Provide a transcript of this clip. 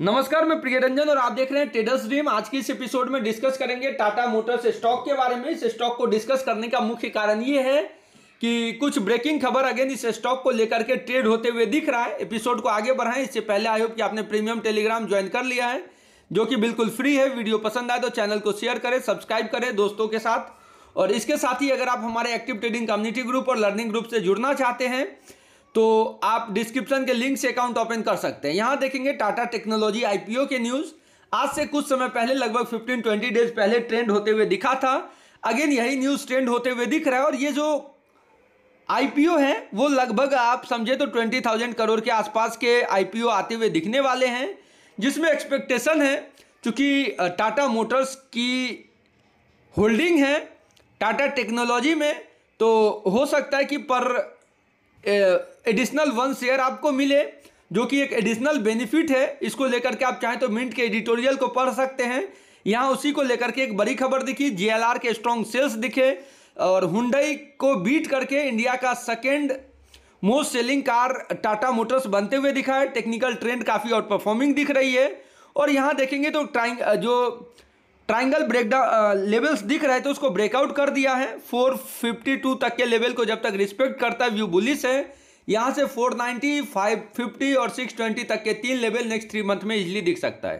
नमस्कार मैं प्रिय रंजन और आप देख रहे हैं ट्रेडर्स ड्रीम आज के इस एपिसोड में डिस्कस करेंगे टाटा मोटर्स स्टॉक के बारे में इस स्टॉक को डिस्कस करने का मुख्य कारण ये है कि कुछ ब्रेकिंग खबर अगेन इस स्टॉक को लेकर के ट्रेड होते हुए दिख रहा है एपिसोड को आगे बढ़ाएं इससे पहले आई होप कि आपने प्रीमियम टेलीग्राम ज्वाइन कर लिया है जो कि बिल्कुल फ्री है वीडियो पसंद आए तो चैनल को शेयर करें सब्सक्राइब करें दोस्तों के साथ और इसके साथ ही अगर आप हमारे एक्टिव ट्रेडिंग कम्युनिटी ग्रुप और लर्निंग ग्रुप से जुड़ना चाहते हैं तो आप डिस्क्रिप्शन के लिंक से अकाउंट ओपन कर सकते हैं यहां देखेंगे टाटा टेक्नोलॉजी आईपीओ के न्यूज़ आज से कुछ समय पहले लगभग 15-20 डेज पहले ट्रेंड होते हुए दिखा था अगेन यही न्यूज़ ट्रेंड होते हुए दिख रहा है और ये जो आईपीओ है वो लगभग आप समझे तो 20,000 करोड़ के आसपास के आईपीओ आते हुए दिखने वाले हैं जिसमें एक्सपेक्टेशन है चूँकि टाटा मोटर्स की होल्डिंग है टाटा टेक्नोलॉजी में तो हो सकता है कि पर एडिशनल वन शेयर आपको मिले जो कि एक एडिशनल बेनिफिट है इसको लेकर के आप चाहें तो मिंट के एडिटोरियल को पढ़ सकते हैं यहाँ उसी को लेकर के एक बड़ी खबर दिखी जे के स्ट्रॉन्ग सेल्स दिखे और हुंडई को बीट करके इंडिया का second most selling car Tata Motors बनते हुए दिखा है टेक्निकल ट्रेंड काफ़ी आउट परफॉर्मिंग दिख रही है और यहाँ देखेंगे तो ट्राइंग जो ट्राइंगल ब्रेक लेवल्स दिख रहे थे उसको ब्रेकआउट कर दिया है 452 तक के लेवल को जब तक रिस्पेक्ट करता है व्यू बुलिस है यहाँ से 490, 550 और 620 तक के तीन लेवल नेक्स्ट थ्री मंथ में इजली दिख सकता है